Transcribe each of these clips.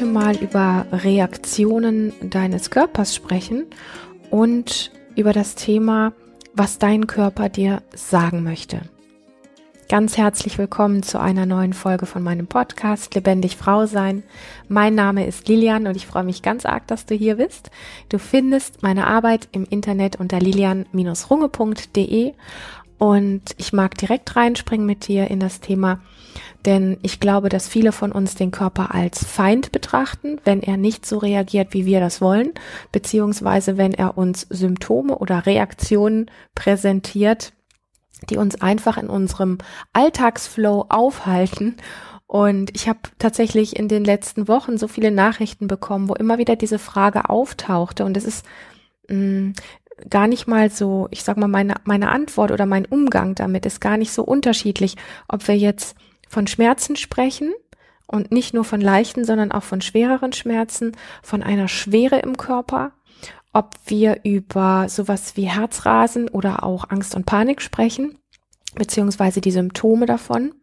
heute mal über Reaktionen deines Körpers sprechen und über das Thema, was dein Körper dir sagen möchte. Ganz herzlich willkommen zu einer neuen Folge von meinem Podcast Lebendig Frau sein. Mein Name ist Lilian und ich freue mich ganz arg, dass du hier bist. Du findest meine Arbeit im Internet unter lilian-runge.de und ich mag direkt reinspringen mit dir in das Thema, denn ich glaube, dass viele von uns den Körper als Feind betrachten, wenn er nicht so reagiert, wie wir das wollen, beziehungsweise wenn er uns Symptome oder Reaktionen präsentiert, die uns einfach in unserem Alltagsflow aufhalten und ich habe tatsächlich in den letzten Wochen so viele Nachrichten bekommen, wo immer wieder diese Frage auftauchte. Und es ist mh, mm, gar nicht mal so, ich sag mal, meine, meine Antwort oder mein Umgang damit ist gar nicht so unterschiedlich, ob wir jetzt von Schmerzen sprechen und nicht nur von leichten, sondern auch von schwereren Schmerzen, von einer Schwere im Körper, ob wir über sowas wie Herzrasen oder auch Angst und Panik sprechen, beziehungsweise die Symptome davon,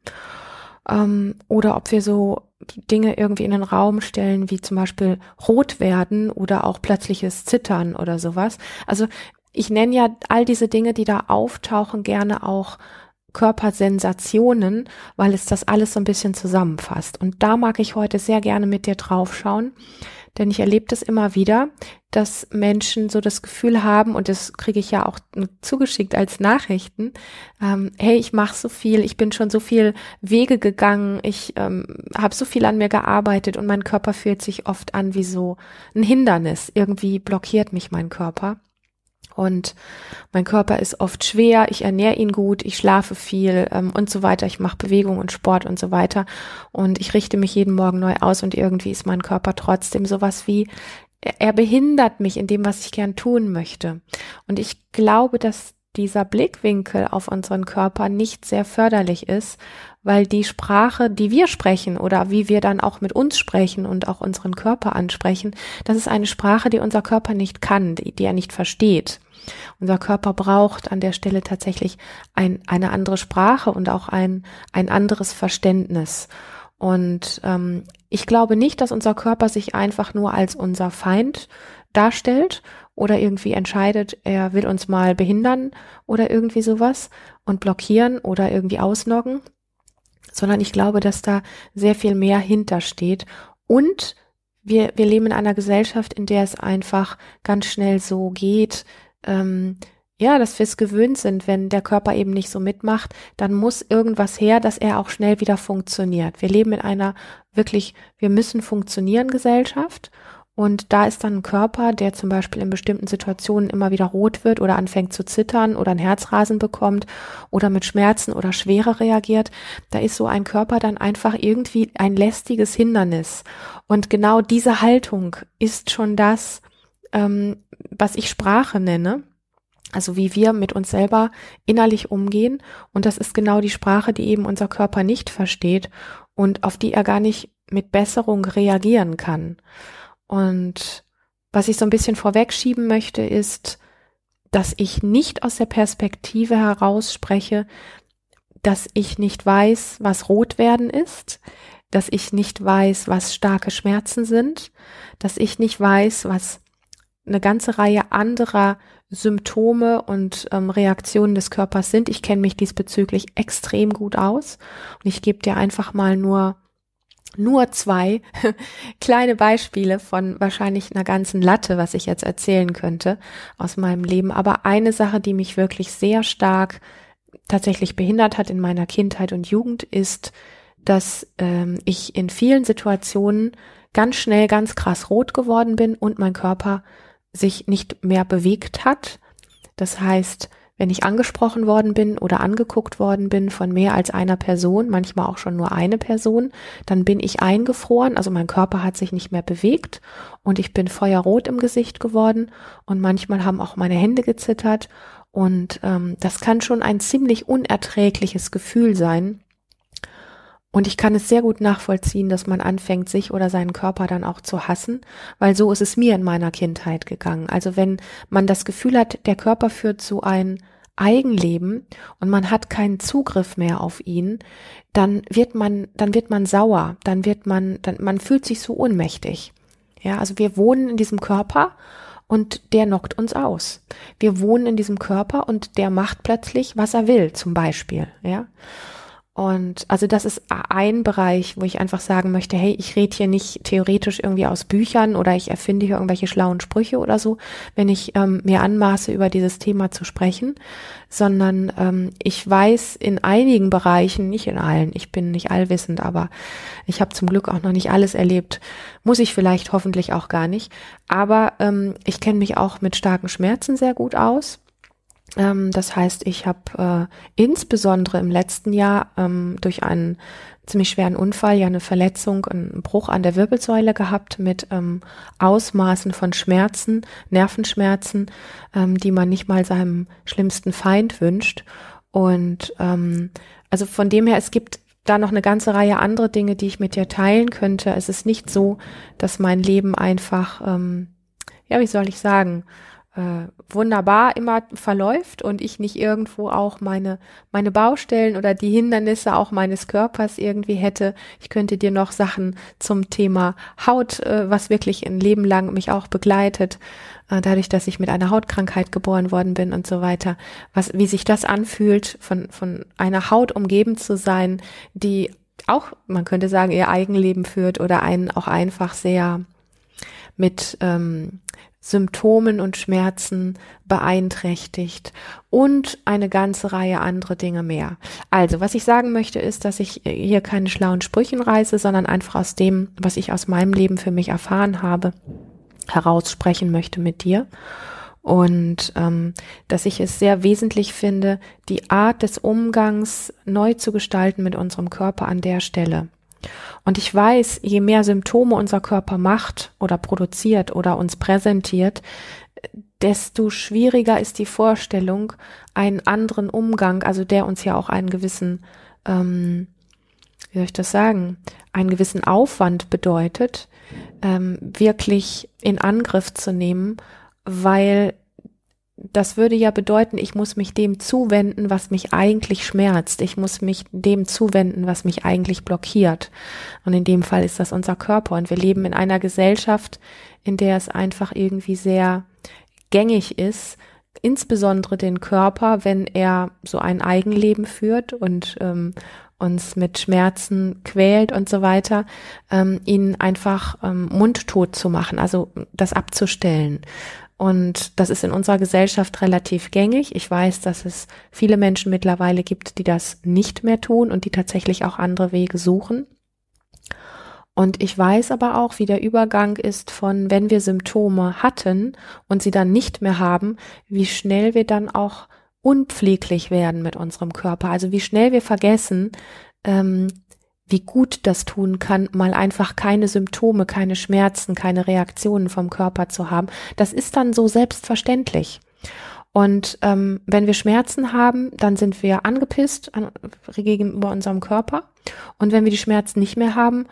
ähm, oder ob wir so Dinge irgendwie in den Raum stellen, wie zum Beispiel rot werden oder auch plötzliches Zittern oder sowas. Also ich nenne ja all diese Dinge, die da auftauchen, gerne auch Körpersensationen, weil es das alles so ein bisschen zusammenfasst. Und da mag ich heute sehr gerne mit dir draufschauen, denn ich erlebe das immer wieder, dass Menschen so das Gefühl haben, und das kriege ich ja auch zugeschickt als Nachrichten, ähm, hey, ich mache so viel, ich bin schon so viel Wege gegangen, ich ähm, habe so viel an mir gearbeitet und mein Körper fühlt sich oft an wie so ein Hindernis. Irgendwie blockiert mich mein Körper und mein Körper ist oft schwer, ich ernähre ihn gut, ich schlafe viel ähm, und so weiter, ich mache Bewegung und Sport und so weiter und ich richte mich jeden Morgen neu aus und irgendwie ist mein Körper trotzdem sowas wie, er behindert mich in dem, was ich gern tun möchte. Und ich glaube, dass dieser Blickwinkel auf unseren Körper nicht sehr förderlich ist, weil die Sprache, die wir sprechen oder wie wir dann auch mit uns sprechen und auch unseren Körper ansprechen, das ist eine Sprache, die unser Körper nicht kann, die, die er nicht versteht. Unser Körper braucht an der Stelle tatsächlich ein, eine andere Sprache und auch ein, ein anderes Verständnis. Und ähm, ich glaube nicht, dass unser Körper sich einfach nur als unser Feind darstellt oder irgendwie entscheidet, er will uns mal behindern oder irgendwie sowas und blockieren oder irgendwie ausnoggen, sondern ich glaube, dass da sehr viel mehr hintersteht. Und wir, wir leben in einer Gesellschaft, in der es einfach ganz schnell so geht, ähm, ja, dass wir es gewöhnt sind, wenn der Körper eben nicht so mitmacht, dann muss irgendwas her, dass er auch schnell wieder funktioniert. Wir leben in einer wirklich, wir müssen funktionieren Gesellschaft. Und da ist dann ein Körper, der zum Beispiel in bestimmten Situationen immer wieder rot wird oder anfängt zu zittern oder ein Herzrasen bekommt oder mit Schmerzen oder schwerer reagiert. Da ist so ein Körper dann einfach irgendwie ein lästiges Hindernis. Und genau diese Haltung ist schon das, ähm, was ich Sprache nenne. Also wie wir mit uns selber innerlich umgehen. Und das ist genau die Sprache, die eben unser Körper nicht versteht und auf die er gar nicht mit Besserung reagieren kann. Und was ich so ein bisschen vorwegschieben möchte, ist, dass ich nicht aus der Perspektive heraus spreche, dass ich nicht weiß, was rot werden ist, dass ich nicht weiß, was starke Schmerzen sind, dass ich nicht weiß, was eine ganze Reihe anderer Symptome und ähm, Reaktionen des Körpers sind. Ich kenne mich diesbezüglich extrem gut aus und ich gebe dir einfach mal nur nur zwei kleine Beispiele von wahrscheinlich einer ganzen Latte, was ich jetzt erzählen könnte aus meinem Leben. Aber eine Sache, die mich wirklich sehr stark tatsächlich behindert hat in meiner Kindheit und Jugend, ist, dass ähm, ich in vielen Situationen ganz schnell ganz krass rot geworden bin und mein Körper sich nicht mehr bewegt hat. Das heißt, wenn ich angesprochen worden bin oder angeguckt worden bin von mehr als einer Person, manchmal auch schon nur eine Person, dann bin ich eingefroren, also mein Körper hat sich nicht mehr bewegt und ich bin feuerrot im Gesicht geworden und manchmal haben auch meine Hände gezittert und ähm, das kann schon ein ziemlich unerträgliches Gefühl sein, und ich kann es sehr gut nachvollziehen, dass man anfängt, sich oder seinen Körper dann auch zu hassen, weil so ist es mir in meiner Kindheit gegangen. Also wenn man das Gefühl hat, der Körper führt zu einem Eigenleben und man hat keinen Zugriff mehr auf ihn, dann wird man, dann wird man sauer, dann wird man, dann, man fühlt sich so ohnmächtig. Ja, also wir wohnen in diesem Körper und der knockt uns aus. Wir wohnen in diesem Körper und der macht plötzlich, was er will, zum Beispiel, ja. Und also das ist ein Bereich, wo ich einfach sagen möchte, hey, ich rede hier nicht theoretisch irgendwie aus Büchern oder ich erfinde hier irgendwelche schlauen Sprüche oder so, wenn ich ähm, mir anmaße, über dieses Thema zu sprechen, sondern ähm, ich weiß in einigen Bereichen, nicht in allen, ich bin nicht allwissend, aber ich habe zum Glück auch noch nicht alles erlebt, muss ich vielleicht hoffentlich auch gar nicht, aber ähm, ich kenne mich auch mit starken Schmerzen sehr gut aus ähm, das heißt, ich habe äh, insbesondere im letzten Jahr ähm, durch einen ziemlich schweren Unfall, ja eine Verletzung, einen Bruch an der Wirbelsäule gehabt mit ähm, Ausmaßen von Schmerzen, Nervenschmerzen, ähm, die man nicht mal seinem schlimmsten Feind wünscht. Und ähm, also von dem her, es gibt da noch eine ganze Reihe andere Dinge, die ich mit dir teilen könnte. Es ist nicht so, dass mein Leben einfach, ähm, ja, wie soll ich sagen, äh, wunderbar immer verläuft und ich nicht irgendwo auch meine, meine Baustellen oder die Hindernisse auch meines Körpers irgendwie hätte. Ich könnte dir noch Sachen zum Thema Haut, äh, was wirklich ein Leben lang mich auch begleitet, äh, dadurch, dass ich mit einer Hautkrankheit geboren worden bin und so weiter, was, wie sich das anfühlt, von, von einer Haut umgeben zu sein, die auch, man könnte sagen, ihr Eigenleben führt oder einen auch einfach sehr mit ähm, Symptomen und Schmerzen beeinträchtigt und eine ganze Reihe andere Dinge mehr. Also, was ich sagen möchte, ist, dass ich hier keine schlauen Sprüchen reiße, sondern einfach aus dem, was ich aus meinem Leben für mich erfahren habe, heraussprechen möchte mit dir. Und ähm, dass ich es sehr wesentlich finde, die Art des Umgangs neu zu gestalten mit unserem Körper an der Stelle. Und ich weiß, je mehr Symptome unser Körper macht oder produziert oder uns präsentiert, desto schwieriger ist die Vorstellung, einen anderen Umgang, also der uns ja auch einen gewissen, ähm, wie soll ich das sagen, einen gewissen Aufwand bedeutet, ähm, wirklich in Angriff zu nehmen, weil das würde ja bedeuten, ich muss mich dem zuwenden, was mich eigentlich schmerzt. Ich muss mich dem zuwenden, was mich eigentlich blockiert. Und in dem Fall ist das unser Körper. Und wir leben in einer Gesellschaft, in der es einfach irgendwie sehr gängig ist, insbesondere den Körper, wenn er so ein Eigenleben führt und ähm, uns mit Schmerzen quält und so weiter, ähm, ihn einfach ähm, mundtot zu machen, also das abzustellen. Und das ist in unserer Gesellschaft relativ gängig. Ich weiß, dass es viele Menschen mittlerweile gibt, die das nicht mehr tun und die tatsächlich auch andere Wege suchen. Und ich weiß aber auch, wie der Übergang ist von, wenn wir Symptome hatten und sie dann nicht mehr haben, wie schnell wir dann auch unpfleglich werden mit unserem Körper. Also wie schnell wir vergessen, ähm, wie gut das tun kann, mal einfach keine Symptome, keine Schmerzen, keine Reaktionen vom Körper zu haben. Das ist dann so selbstverständlich. Und ähm, wenn wir Schmerzen haben, dann sind wir angepisst an, gegenüber unserem Körper. Und wenn wir die Schmerzen nicht mehr haben,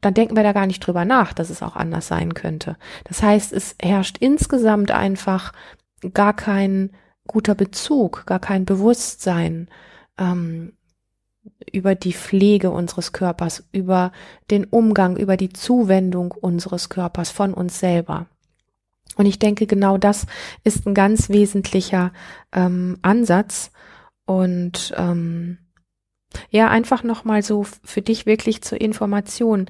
dann denken wir da gar nicht drüber nach, dass es auch anders sein könnte. Das heißt, es herrscht insgesamt einfach gar kein guter Bezug, gar kein Bewusstsein ähm, über die Pflege unseres Körpers, über den Umgang, über die Zuwendung unseres Körpers von uns selber. Und ich denke, genau das ist ein ganz wesentlicher ähm, Ansatz und ähm, ja, einfach nochmal so für dich wirklich zur Information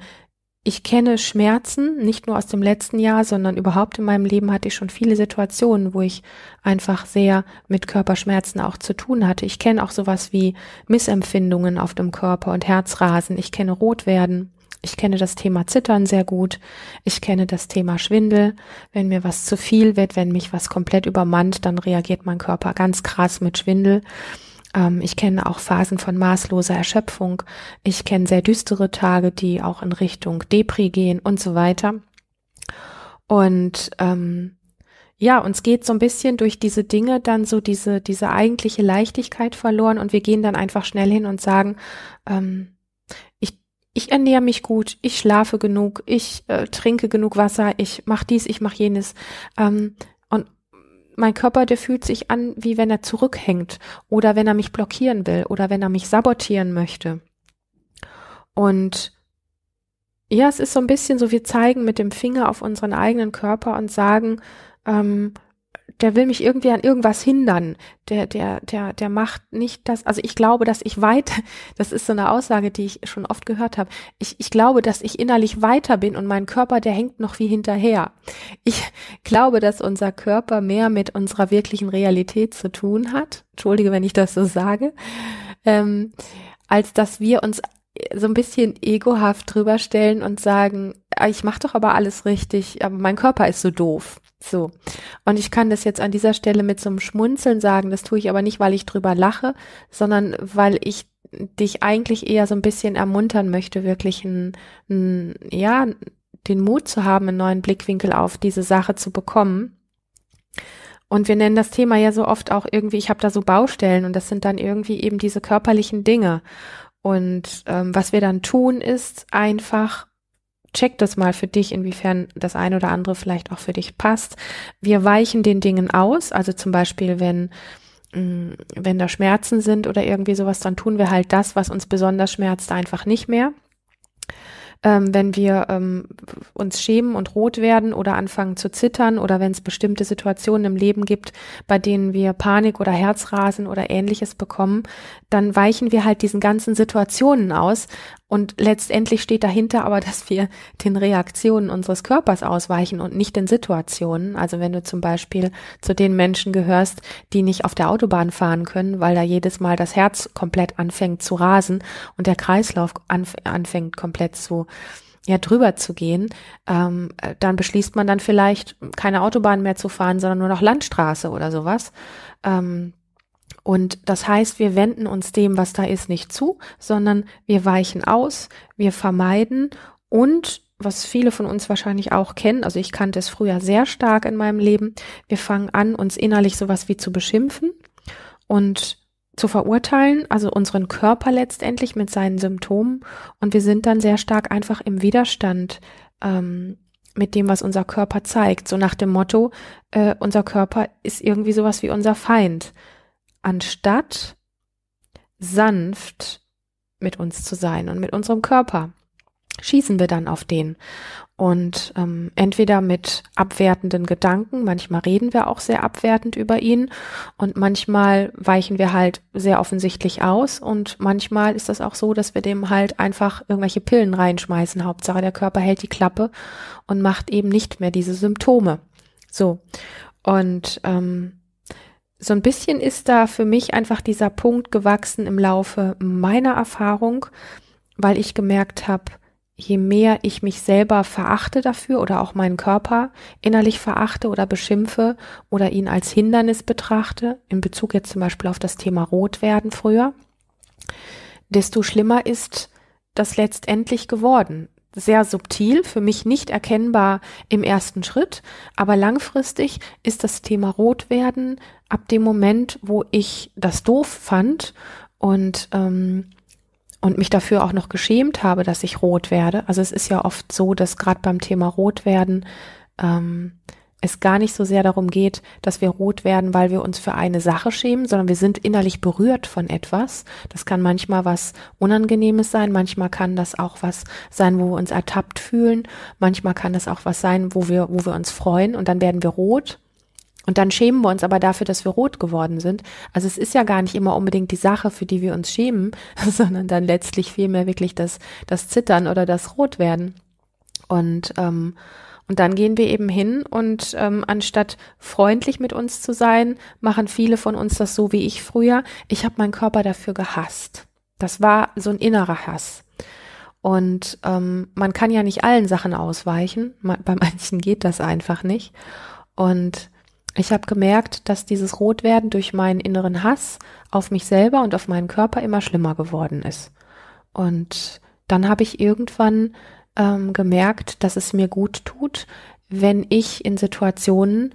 ich kenne Schmerzen, nicht nur aus dem letzten Jahr, sondern überhaupt in meinem Leben hatte ich schon viele Situationen, wo ich einfach sehr mit Körperschmerzen auch zu tun hatte. Ich kenne auch sowas wie Missempfindungen auf dem Körper und Herzrasen. Ich kenne Rotwerden. Ich kenne das Thema Zittern sehr gut. Ich kenne das Thema Schwindel. Wenn mir was zu viel wird, wenn mich was komplett übermannt, dann reagiert mein Körper ganz krass mit Schwindel. Ähm, ich kenne auch Phasen von maßloser Erschöpfung. Ich kenne sehr düstere Tage, die auch in Richtung Depri gehen und so weiter. Und ähm, ja, uns geht so ein bisschen durch diese Dinge dann so diese, diese eigentliche Leichtigkeit verloren und wir gehen dann einfach schnell hin und sagen, ähm, ich, ich ernähre mich gut, ich schlafe genug, ich äh, trinke genug Wasser, ich mache dies, ich mache jenes. Ähm, mein Körper, der fühlt sich an, wie wenn er zurückhängt oder wenn er mich blockieren will oder wenn er mich sabotieren möchte. Und ja, es ist so ein bisschen so, wir zeigen mit dem Finger auf unseren eigenen Körper und sagen, ähm, der will mich irgendwie an irgendwas hindern. Der, der, der, der macht nicht das. Also ich glaube, dass ich weit, das ist so eine Aussage, die ich schon oft gehört habe. Ich, ich glaube, dass ich innerlich weiter bin und mein Körper, der hängt noch wie hinterher. Ich glaube, dass unser Körper mehr mit unserer wirklichen Realität zu tun hat. Entschuldige, wenn ich das so sage. Ähm, als dass wir uns äh, so ein bisschen egohaft drüber stellen und sagen, ah, ich mache doch aber alles richtig, aber mein Körper ist so doof. So. Und ich kann das jetzt an dieser Stelle mit so einem Schmunzeln sagen. Das tue ich aber nicht, weil ich drüber lache, sondern weil ich dich eigentlich eher so ein bisschen ermuntern möchte, wirklich ein, ein, ja, den Mut zu haben, einen neuen Blickwinkel auf diese Sache zu bekommen. Und wir nennen das Thema ja so oft auch irgendwie, ich habe da so Baustellen und das sind dann irgendwie eben diese körperlichen Dinge. Und ähm, was wir dann tun, ist einfach check das mal für dich, inwiefern das ein oder andere vielleicht auch für dich passt. Wir weichen den Dingen aus, also zum Beispiel, wenn mm, wenn da Schmerzen sind oder irgendwie sowas, dann tun wir halt das, was uns besonders schmerzt, einfach nicht mehr. Ähm, wenn wir ähm, uns schämen und rot werden oder anfangen zu zittern oder wenn es bestimmte Situationen im Leben gibt, bei denen wir Panik oder Herzrasen oder ähnliches bekommen, dann weichen wir halt diesen ganzen Situationen aus, und letztendlich steht dahinter aber, dass wir den Reaktionen unseres Körpers ausweichen und nicht den Situationen. Also wenn du zum Beispiel zu den Menschen gehörst, die nicht auf der Autobahn fahren können, weil da jedes Mal das Herz komplett anfängt zu rasen und der Kreislauf anf anfängt komplett zu ja drüber zu gehen, ähm, dann beschließt man dann vielleicht keine Autobahn mehr zu fahren, sondern nur noch Landstraße oder sowas. Ähm, und das heißt, wir wenden uns dem, was da ist, nicht zu, sondern wir weichen aus, wir vermeiden und was viele von uns wahrscheinlich auch kennen, also ich kannte es früher sehr stark in meinem Leben, wir fangen an, uns innerlich sowas wie zu beschimpfen und zu verurteilen, also unseren Körper letztendlich mit seinen Symptomen. Und wir sind dann sehr stark einfach im Widerstand ähm, mit dem, was unser Körper zeigt. So nach dem Motto, äh, unser Körper ist irgendwie sowas wie unser Feind anstatt sanft mit uns zu sein und mit unserem Körper, schießen wir dann auf den. Und ähm, entweder mit abwertenden Gedanken, manchmal reden wir auch sehr abwertend über ihn und manchmal weichen wir halt sehr offensichtlich aus und manchmal ist das auch so, dass wir dem halt einfach irgendwelche Pillen reinschmeißen. Hauptsache, der Körper hält die Klappe und macht eben nicht mehr diese Symptome. So. Und ähm, so ein bisschen ist da für mich einfach dieser Punkt gewachsen im Laufe meiner Erfahrung, weil ich gemerkt habe, je mehr ich mich selber verachte dafür oder auch meinen Körper innerlich verachte oder beschimpfe oder ihn als Hindernis betrachte, in Bezug jetzt zum Beispiel auf das Thema Rotwerden früher, desto schlimmer ist das letztendlich geworden sehr subtil, für mich nicht erkennbar im ersten Schritt, aber langfristig ist das Thema Rotwerden ab dem Moment, wo ich das doof fand und ähm, und mich dafür auch noch geschämt habe, dass ich rot werde. Also es ist ja oft so, dass gerade beim Thema Rotwerden ähm, es gar nicht so sehr darum geht, dass wir rot werden, weil wir uns für eine Sache schämen, sondern wir sind innerlich berührt von etwas. Das kann manchmal was Unangenehmes sein, manchmal kann das auch was sein, wo wir uns ertappt fühlen, manchmal kann das auch was sein, wo wir, wo wir uns freuen und dann werden wir rot. Und dann schämen wir uns aber dafür, dass wir rot geworden sind. Also es ist ja gar nicht immer unbedingt die Sache, für die wir uns schämen, sondern dann letztlich vielmehr wirklich das, das Zittern oder das Rotwerden. Und ähm, und dann gehen wir eben hin und ähm, anstatt freundlich mit uns zu sein, machen viele von uns das so wie ich früher. Ich habe meinen Körper dafür gehasst. Das war so ein innerer Hass. Und ähm, man kann ja nicht allen Sachen ausweichen. bei manchen geht das einfach nicht. Und ich habe gemerkt, dass dieses Rotwerden durch meinen inneren Hass auf mich selber und auf meinen Körper immer schlimmer geworden ist. Und dann habe ich irgendwann ähm, gemerkt, dass es mir gut tut, wenn ich in Situationen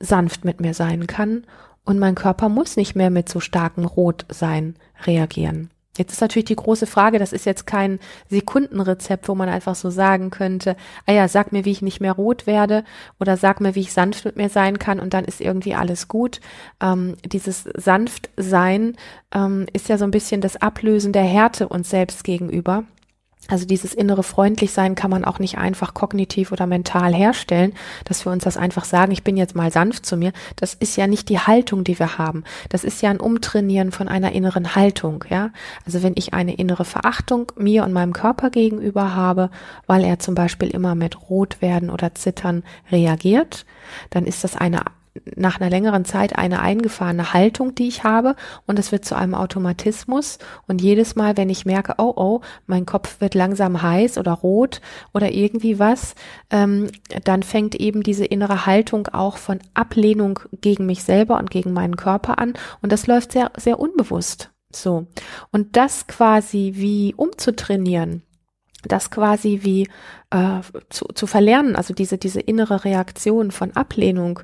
sanft mit mir sein kann und mein Körper muss nicht mehr mit so starkem Rot sein reagieren. Jetzt ist natürlich die große Frage, das ist jetzt kein Sekundenrezept, wo man einfach so sagen könnte, ah ja, sag mir, wie ich nicht mehr rot werde oder sag mir, wie ich sanft mit mir sein kann und dann ist irgendwie alles gut. Ähm, dieses Sanftsein ähm, ist ja so ein bisschen das Ablösen der Härte uns selbst gegenüber. Also dieses innere Freundlichsein kann man auch nicht einfach kognitiv oder mental herstellen, dass wir uns das einfach sagen, ich bin jetzt mal sanft zu mir. Das ist ja nicht die Haltung, die wir haben. Das ist ja ein Umtrainieren von einer inneren Haltung, ja. Also wenn ich eine innere Verachtung mir und meinem Körper gegenüber habe, weil er zum Beispiel immer mit Rot werden oder Zittern reagiert, dann ist das eine nach einer längeren Zeit eine eingefahrene Haltung, die ich habe und es wird zu einem Automatismus und jedes Mal, wenn ich merke, oh oh, mein Kopf wird langsam heiß oder rot oder irgendwie was, ähm, dann fängt eben diese innere Haltung auch von Ablehnung gegen mich selber und gegen meinen Körper an und das läuft sehr sehr unbewusst so und das quasi wie umzutrainieren das quasi wie äh, zu, zu verlernen, also diese, diese innere Reaktion von Ablehnung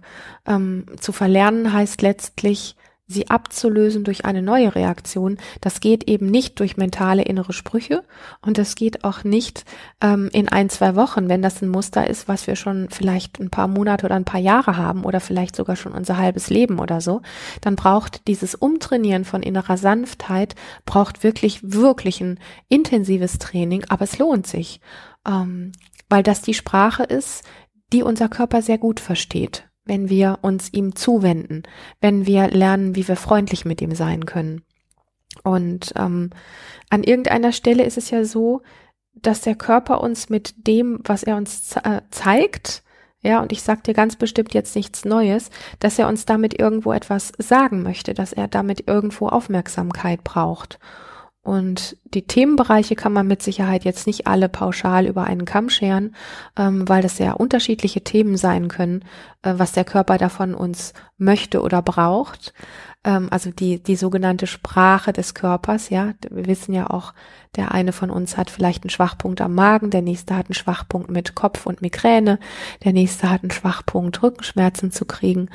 ähm, zu verlernen, heißt letztlich sie abzulösen durch eine neue Reaktion, das geht eben nicht durch mentale innere Sprüche und das geht auch nicht ähm, in ein, zwei Wochen, wenn das ein Muster ist, was wir schon vielleicht ein paar Monate oder ein paar Jahre haben oder vielleicht sogar schon unser halbes Leben oder so, dann braucht dieses Umtrainieren von innerer Sanftheit, braucht wirklich, wirklich ein intensives Training, aber es lohnt sich, ähm, weil das die Sprache ist, die unser Körper sehr gut versteht wenn wir uns ihm zuwenden, wenn wir lernen, wie wir freundlich mit ihm sein können. Und ähm, an irgendeiner Stelle ist es ja so, dass der Körper uns mit dem, was er uns äh, zeigt, ja, und ich sage dir ganz bestimmt jetzt nichts Neues, dass er uns damit irgendwo etwas sagen möchte, dass er damit irgendwo Aufmerksamkeit braucht. Und die Themenbereiche kann man mit Sicherheit jetzt nicht alle pauschal über einen Kamm scheren, ähm, weil das sehr unterschiedliche Themen sein können, äh, was der Körper davon uns möchte oder braucht. Ähm, also die, die sogenannte Sprache des Körpers, ja. Wir wissen ja auch, der eine von uns hat vielleicht einen Schwachpunkt am Magen, der nächste hat einen Schwachpunkt mit Kopf und Migräne, der nächste hat einen Schwachpunkt, Rückenschmerzen zu kriegen,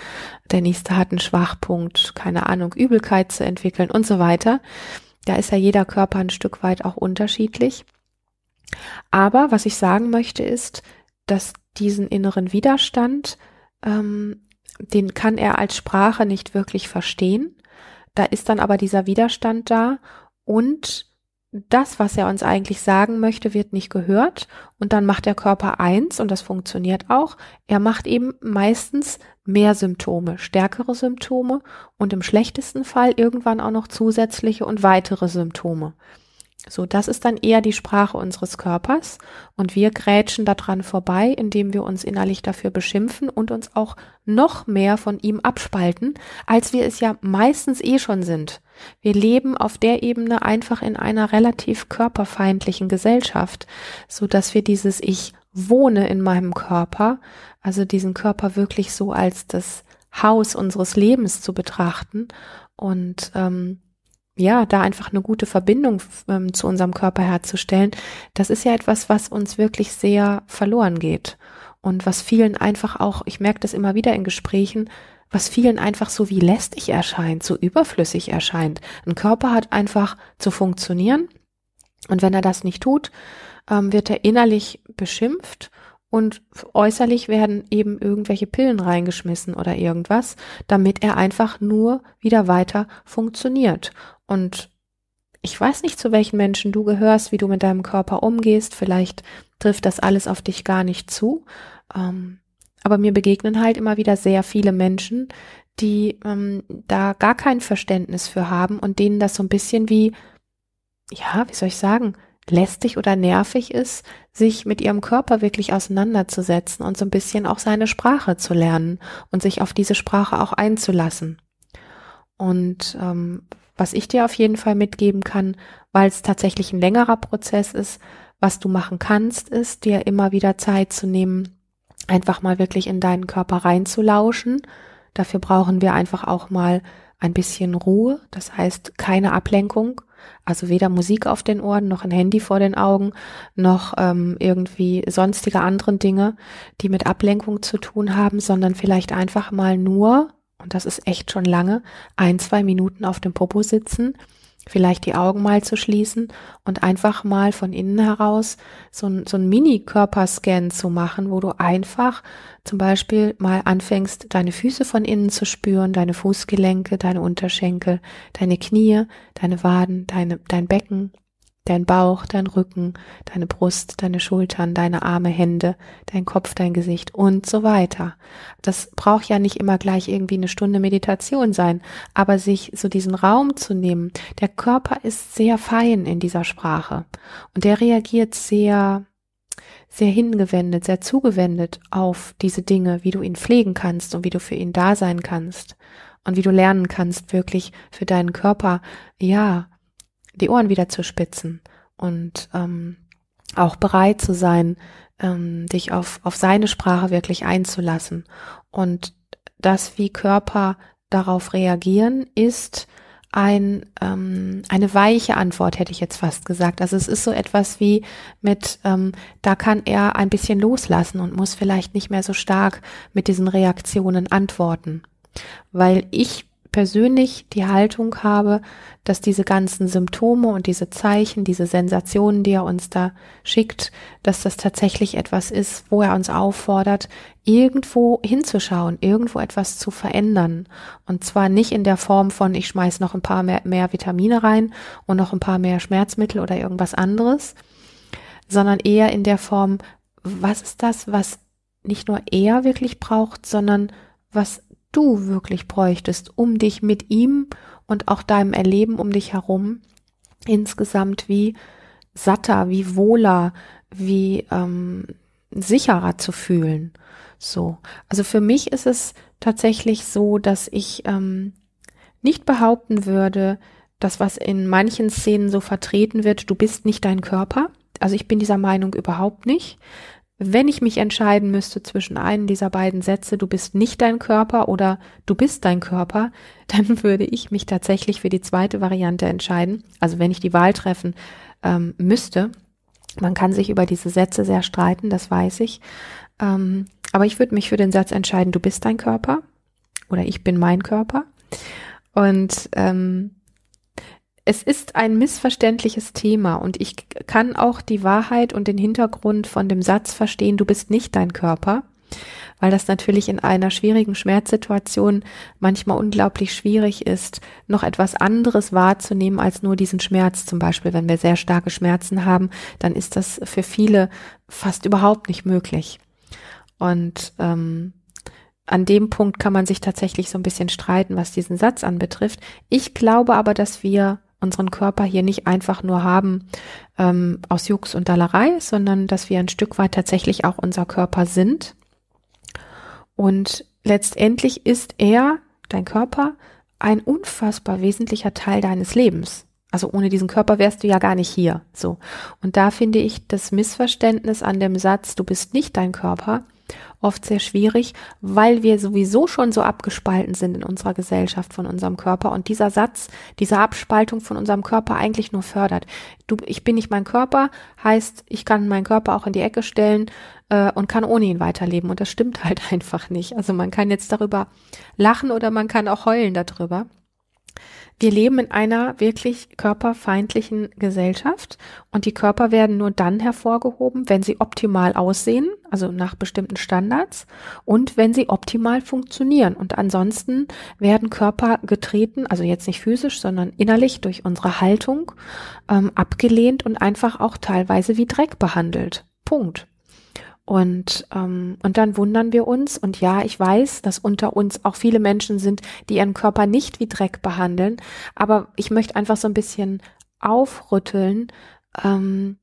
der nächste hat einen Schwachpunkt, keine Ahnung, Übelkeit zu entwickeln und so weiter. Da ist ja jeder Körper ein Stück weit auch unterschiedlich. Aber was ich sagen möchte ist, dass diesen inneren Widerstand, ähm, den kann er als Sprache nicht wirklich verstehen. Da ist dann aber dieser Widerstand da und das, was er uns eigentlich sagen möchte, wird nicht gehört und dann macht der Körper eins und das funktioniert auch. Er macht eben meistens mehr Symptome, stärkere Symptome und im schlechtesten Fall irgendwann auch noch zusätzliche und weitere Symptome. So, das ist dann eher die Sprache unseres Körpers und wir grätschen daran vorbei, indem wir uns innerlich dafür beschimpfen und uns auch noch mehr von ihm abspalten, als wir es ja meistens eh schon sind. Wir leben auf der Ebene einfach in einer relativ körperfeindlichen Gesellschaft, so dass wir dieses Ich wohne in meinem Körper, also diesen Körper wirklich so als das Haus unseres Lebens zu betrachten und ähm, ja, da einfach eine gute Verbindung ähm, zu unserem Körper herzustellen, das ist ja etwas, was uns wirklich sehr verloren geht. Und was vielen einfach auch, ich merke das immer wieder in Gesprächen, was vielen einfach so wie lästig erscheint, so überflüssig erscheint. Ein Körper hat einfach zu funktionieren. Und wenn er das nicht tut, ähm, wird er innerlich beschimpft und äußerlich werden eben irgendwelche Pillen reingeschmissen oder irgendwas, damit er einfach nur wieder weiter funktioniert. Und ich weiß nicht, zu welchen Menschen du gehörst, wie du mit deinem Körper umgehst. Vielleicht trifft das alles auf dich gar nicht zu. Ähm, aber mir begegnen halt immer wieder sehr viele Menschen, die ähm, da gar kein Verständnis für haben und denen das so ein bisschen wie, ja, wie soll ich sagen, lästig oder nervig ist, sich mit ihrem Körper wirklich auseinanderzusetzen und so ein bisschen auch seine Sprache zu lernen und sich auf diese Sprache auch einzulassen. Und ähm, was ich dir auf jeden Fall mitgeben kann, weil es tatsächlich ein längerer Prozess ist, was du machen kannst, ist dir immer wieder Zeit zu nehmen, einfach mal wirklich in deinen Körper reinzulauschen. Dafür brauchen wir einfach auch mal ein bisschen Ruhe, das heißt keine Ablenkung, also weder Musik auf den Ohren, noch ein Handy vor den Augen, noch ähm, irgendwie sonstige anderen Dinge, die mit Ablenkung zu tun haben, sondern vielleicht einfach mal nur und das ist echt schon lange, ein, zwei Minuten auf dem Popo sitzen, vielleicht die Augen mal zu schließen und einfach mal von innen heraus so ein, so ein Mini-Körperscan zu machen, wo du einfach zum Beispiel mal anfängst, deine Füße von innen zu spüren, deine Fußgelenke, deine Unterschenkel, deine Knie, deine Waden, deine, dein Becken, Dein Bauch, dein Rücken, deine Brust, deine Schultern, deine Arme, Hände, dein Kopf, dein Gesicht und so weiter. Das braucht ja nicht immer gleich irgendwie eine Stunde Meditation sein, aber sich so diesen Raum zu nehmen. Der Körper ist sehr fein in dieser Sprache und der reagiert sehr sehr hingewendet, sehr zugewendet auf diese Dinge, wie du ihn pflegen kannst und wie du für ihn da sein kannst und wie du lernen kannst, wirklich für deinen Körper, ja, die Ohren wieder zu spitzen und ähm, auch bereit zu sein, ähm, dich auf, auf seine Sprache wirklich einzulassen. Und das, wie Körper darauf reagieren, ist ein, ähm, eine weiche Antwort, hätte ich jetzt fast gesagt. Also es ist so etwas wie mit, ähm, da kann er ein bisschen loslassen und muss vielleicht nicht mehr so stark mit diesen Reaktionen antworten. Weil ich persönlich die Haltung habe, dass diese ganzen Symptome und diese Zeichen, diese Sensationen, die er uns da schickt, dass das tatsächlich etwas ist, wo er uns auffordert, irgendwo hinzuschauen, irgendwo etwas zu verändern. Und zwar nicht in der Form von, ich schmeiß noch ein paar mehr, mehr Vitamine rein und noch ein paar mehr Schmerzmittel oder irgendwas anderes, sondern eher in der Form, was ist das, was nicht nur er wirklich braucht, sondern was du wirklich bräuchtest, um dich mit ihm und auch deinem Erleben um dich herum insgesamt wie satter, wie wohler, wie ähm, sicherer zu fühlen. So, also für mich ist es tatsächlich so, dass ich ähm, nicht behaupten würde, dass was in manchen Szenen so vertreten wird, du bist nicht dein Körper. Also ich bin dieser Meinung überhaupt nicht wenn ich mich entscheiden müsste zwischen einem dieser beiden Sätze, du bist nicht dein Körper oder du bist dein Körper, dann würde ich mich tatsächlich für die zweite Variante entscheiden. Also wenn ich die Wahl treffen ähm, müsste. Man kann sich über diese Sätze sehr streiten, das weiß ich. Ähm, aber ich würde mich für den Satz entscheiden, du bist dein Körper oder ich bin mein Körper. Und ähm, es ist ein missverständliches Thema und ich kann auch die Wahrheit und den Hintergrund von dem Satz verstehen, du bist nicht dein Körper, weil das natürlich in einer schwierigen Schmerzsituation manchmal unglaublich schwierig ist, noch etwas anderes wahrzunehmen als nur diesen Schmerz. Zum Beispiel, wenn wir sehr starke Schmerzen haben, dann ist das für viele fast überhaupt nicht möglich. Und ähm, an dem Punkt kann man sich tatsächlich so ein bisschen streiten, was diesen Satz anbetrifft. Ich glaube aber, dass wir unseren Körper hier nicht einfach nur haben ähm, aus Jux und Dallerei, sondern dass wir ein Stück weit tatsächlich auch unser Körper sind. Und letztendlich ist er, dein Körper, ein unfassbar wesentlicher Teil deines Lebens. Also ohne diesen Körper wärst du ja gar nicht hier. So. Und da finde ich das Missverständnis an dem Satz, du bist nicht dein Körper, oft sehr schwierig, weil wir sowieso schon so abgespalten sind in unserer Gesellschaft von unserem Körper und dieser Satz, diese Abspaltung von unserem Körper eigentlich nur fördert. Du, ich bin nicht mein Körper, heißt, ich kann meinen Körper auch in die Ecke stellen äh, und kann ohne ihn weiterleben und das stimmt halt einfach nicht. Also man kann jetzt darüber lachen oder man kann auch heulen darüber wir leben in einer wirklich körperfeindlichen Gesellschaft und die Körper werden nur dann hervorgehoben, wenn sie optimal aussehen, also nach bestimmten Standards und wenn sie optimal funktionieren. Und ansonsten werden Körper getreten, also jetzt nicht physisch, sondern innerlich durch unsere Haltung ähm, abgelehnt und einfach auch teilweise wie Dreck behandelt. Punkt. Und, ähm, und dann wundern wir uns. Und ja, ich weiß, dass unter uns auch viele Menschen sind, die ihren Körper nicht wie Dreck behandeln. Aber ich möchte einfach so ein bisschen aufrütteln, ähm,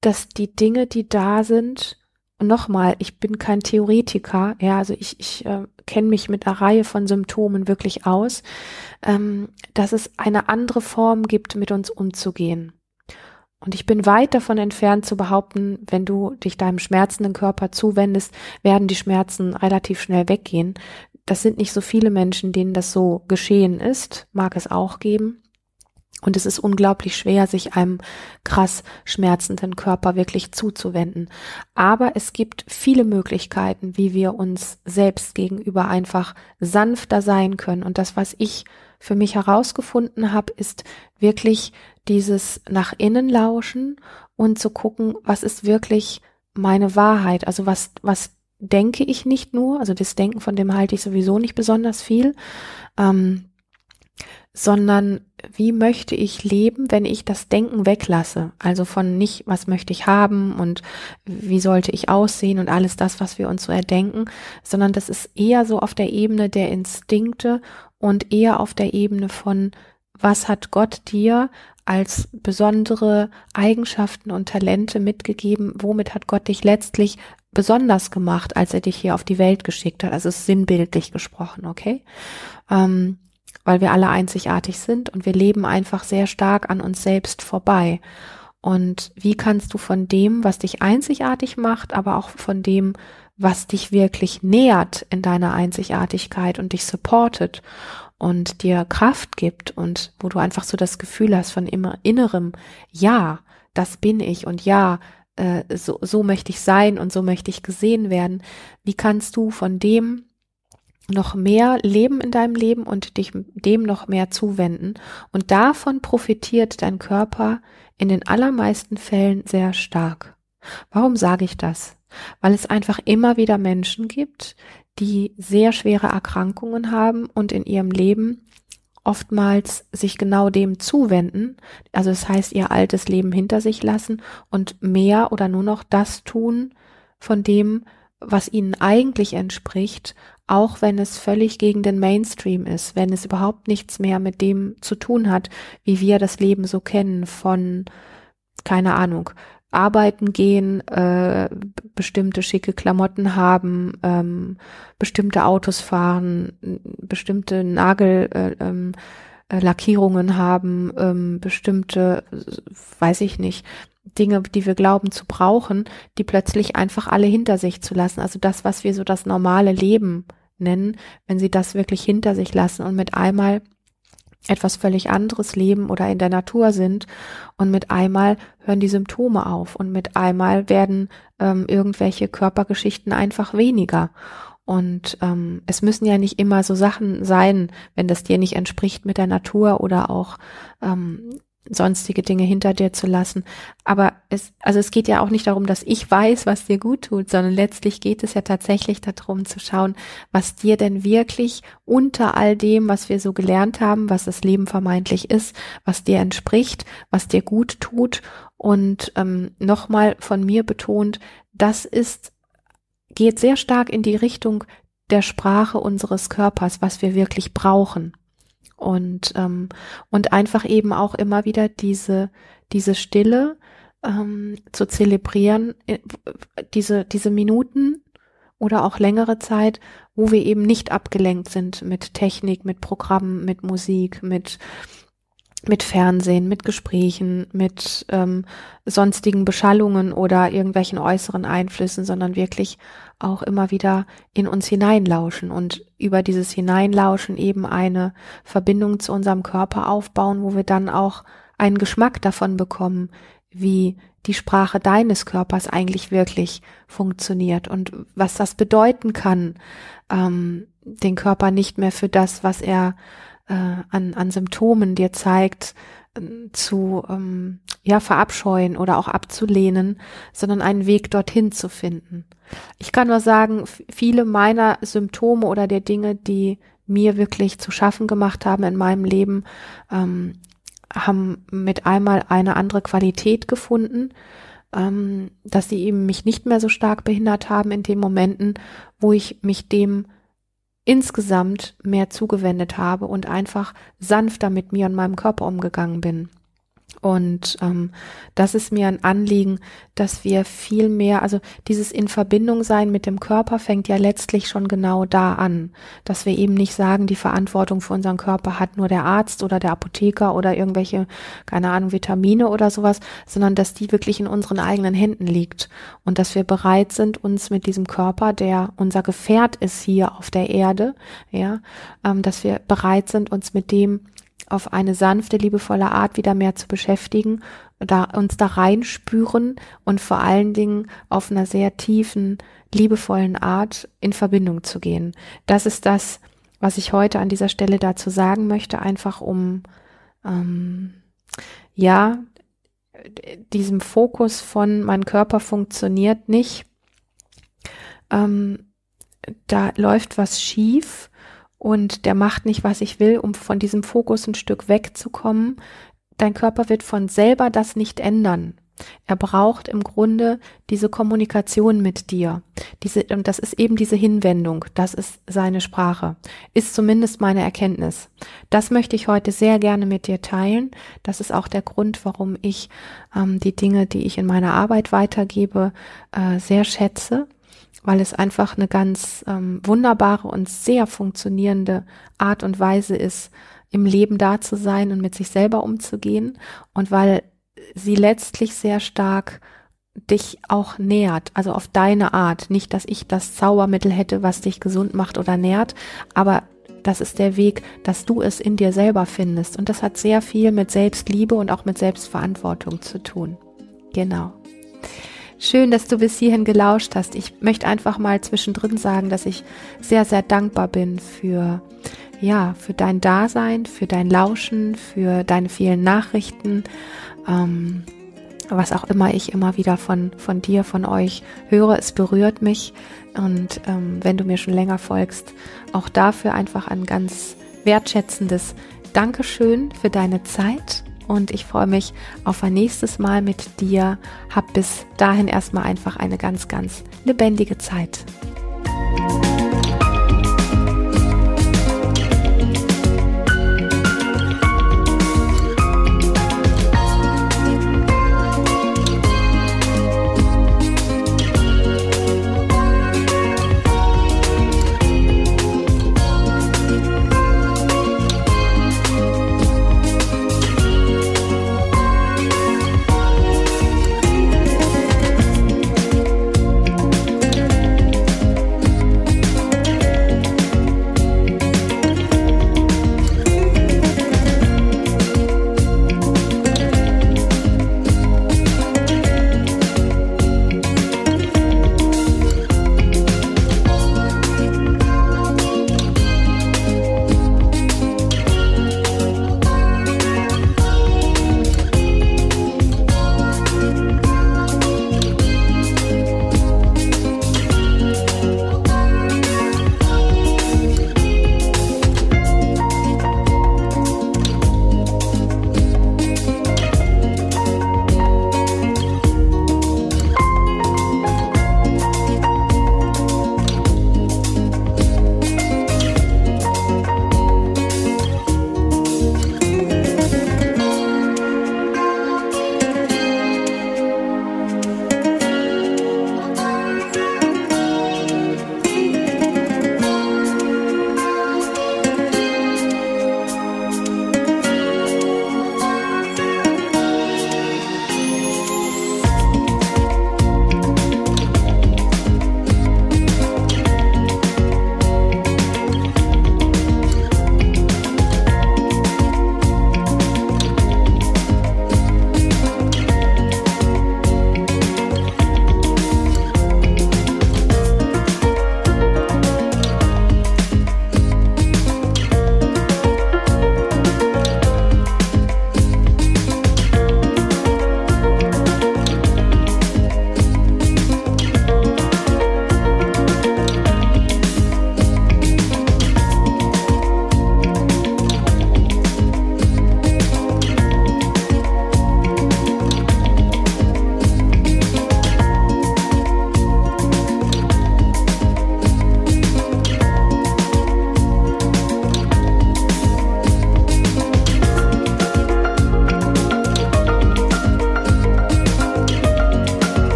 dass die Dinge, die da sind, und nochmal, ich bin kein Theoretiker, ja, also ich, ich äh, kenne mich mit einer Reihe von Symptomen wirklich aus, ähm, dass es eine andere Form gibt, mit uns umzugehen. Und ich bin weit davon entfernt zu behaupten, wenn du dich deinem schmerzenden Körper zuwendest, werden die Schmerzen relativ schnell weggehen. Das sind nicht so viele Menschen, denen das so geschehen ist, mag es auch geben. Und es ist unglaublich schwer, sich einem krass schmerzenden Körper wirklich zuzuwenden. Aber es gibt viele Möglichkeiten, wie wir uns selbst gegenüber einfach sanfter sein können. Und das, was ich für mich herausgefunden habe, ist wirklich dieses nach innen lauschen und zu gucken, was ist wirklich meine Wahrheit, also was, was denke ich nicht nur, also das Denken, von dem halte ich sowieso nicht besonders viel, ähm, sondern wie möchte ich leben, wenn ich das Denken weglasse? Also von nicht, was möchte ich haben und wie sollte ich aussehen und alles das, was wir uns so erdenken, sondern das ist eher so auf der Ebene der Instinkte und eher auf der Ebene von, was hat Gott dir als besondere Eigenschaften und Talente mitgegeben, womit hat Gott dich letztlich besonders gemacht, als er dich hier auf die Welt geschickt hat. Also es ist sinnbildlich gesprochen, okay? Ähm, weil wir alle einzigartig sind und wir leben einfach sehr stark an uns selbst vorbei. Und wie kannst du von dem, was dich einzigartig macht, aber auch von dem, was dich wirklich nähert in deiner Einzigartigkeit und dich supportet und dir Kraft gibt und wo du einfach so das Gefühl hast von immer innerem, ja, das bin ich und ja, äh, so, so möchte ich sein und so möchte ich gesehen werden. Wie kannst du von dem noch mehr leben in deinem Leben und dich dem noch mehr zuwenden. Und davon profitiert dein Körper in den allermeisten Fällen sehr stark. Warum sage ich das? Weil es einfach immer wieder Menschen gibt, die sehr schwere Erkrankungen haben und in ihrem Leben oftmals sich genau dem zuwenden, also das heißt ihr altes Leben hinter sich lassen und mehr oder nur noch das tun von dem, was ihnen eigentlich entspricht, auch wenn es völlig gegen den Mainstream ist, wenn es überhaupt nichts mehr mit dem zu tun hat, wie wir das Leben so kennen von, keine Ahnung, arbeiten gehen, äh, bestimmte schicke Klamotten haben, ähm, bestimmte Autos fahren, bestimmte Nagel äh, ähm, äh, Lackierungen haben, ähm, bestimmte, äh, weiß ich nicht, Dinge, die wir glauben zu brauchen, die plötzlich einfach alle hinter sich zu lassen. Also das, was wir so das normale Leben nennen, wenn sie das wirklich hinter sich lassen und mit einmal etwas völlig anderes leben oder in der Natur sind. Und mit einmal hören die Symptome auf und mit einmal werden ähm, irgendwelche Körpergeschichten einfach weniger. Und ähm, es müssen ja nicht immer so Sachen sein, wenn das dir nicht entspricht mit der Natur oder auch ähm, sonstige Dinge hinter dir zu lassen. Aber es, also es geht ja auch nicht darum, dass ich weiß, was dir gut tut, sondern letztlich geht es ja tatsächlich darum zu schauen, was dir denn wirklich unter all dem, was wir so gelernt haben, was das Leben vermeintlich ist, was dir entspricht, was dir gut tut. Und ähm, nochmal von mir betont, das ist, geht sehr stark in die Richtung der Sprache unseres Körpers, was wir wirklich brauchen und ähm, und einfach eben auch immer wieder diese diese Stille ähm, zu zelebrieren, äh, diese diese Minuten oder auch längere Zeit, wo wir eben nicht abgelenkt sind mit Technik, mit Programmen, mit Musik, mit mit Fernsehen, mit Gesprächen, mit ähm, sonstigen Beschallungen oder irgendwelchen äußeren Einflüssen, sondern wirklich auch immer wieder in uns hineinlauschen und über dieses Hineinlauschen eben eine Verbindung zu unserem Körper aufbauen, wo wir dann auch einen Geschmack davon bekommen, wie die Sprache deines Körpers eigentlich wirklich funktioniert und was das bedeuten kann, ähm, den Körper nicht mehr für das, was er äh, an, an Symptomen dir zeigt, äh, zu ähm, ja verabscheuen oder auch abzulehnen, sondern einen Weg dorthin zu finden. Ich kann nur sagen, viele meiner Symptome oder der Dinge, die mir wirklich zu schaffen gemacht haben in meinem Leben, ähm, haben mit einmal eine andere Qualität gefunden, ähm, dass sie eben mich nicht mehr so stark behindert haben in den Momenten, wo ich mich dem insgesamt mehr zugewendet habe und einfach sanfter mit mir und meinem Körper umgegangen bin. Und ähm, das ist mir ein Anliegen, dass wir viel mehr, also dieses in Verbindung sein mit dem Körper fängt ja letztlich schon genau da an, dass wir eben nicht sagen, die Verantwortung für unseren Körper hat nur der Arzt oder der Apotheker oder irgendwelche, keine Ahnung, Vitamine oder sowas, sondern dass die wirklich in unseren eigenen Händen liegt und dass wir bereit sind, uns mit diesem Körper, der unser Gefährt ist hier auf der Erde, ja, ähm, dass wir bereit sind, uns mit dem auf eine sanfte, liebevolle Art wieder mehr zu beschäftigen, da, uns da reinspüren und vor allen Dingen auf einer sehr tiefen, liebevollen Art in Verbindung zu gehen. Das ist das, was ich heute an dieser Stelle dazu sagen möchte, einfach um, ähm, ja, diesem Fokus von mein Körper funktioniert nicht, ähm, da läuft was schief, und der macht nicht, was ich will, um von diesem Fokus ein Stück wegzukommen. Dein Körper wird von selber das nicht ändern. Er braucht im Grunde diese Kommunikation mit dir. Diese, und das ist eben diese Hinwendung. Das ist seine Sprache. Ist zumindest meine Erkenntnis. Das möchte ich heute sehr gerne mit dir teilen. Das ist auch der Grund, warum ich ähm, die Dinge, die ich in meiner Arbeit weitergebe, äh, sehr schätze weil es einfach eine ganz ähm, wunderbare und sehr funktionierende Art und Weise ist, im Leben da zu sein und mit sich selber umzugehen und weil sie letztlich sehr stark dich auch nährt, also auf deine Art. Nicht, dass ich das Zaubermittel hätte, was dich gesund macht oder nährt, aber das ist der Weg, dass du es in dir selber findest. Und das hat sehr viel mit Selbstliebe und auch mit Selbstverantwortung zu tun. Genau. Schön, dass du bis hierhin gelauscht hast. Ich möchte einfach mal zwischendrin sagen, dass ich sehr, sehr dankbar bin für, ja, für dein Dasein, für dein Lauschen, für deine vielen Nachrichten, ähm, was auch immer ich immer wieder von, von dir, von euch höre. Es berührt mich. Und ähm, wenn du mir schon länger folgst, auch dafür einfach ein ganz wertschätzendes Dankeschön für deine Zeit und ich freue mich auf ein nächstes Mal mit dir. Hab bis dahin erstmal einfach eine ganz, ganz lebendige Zeit.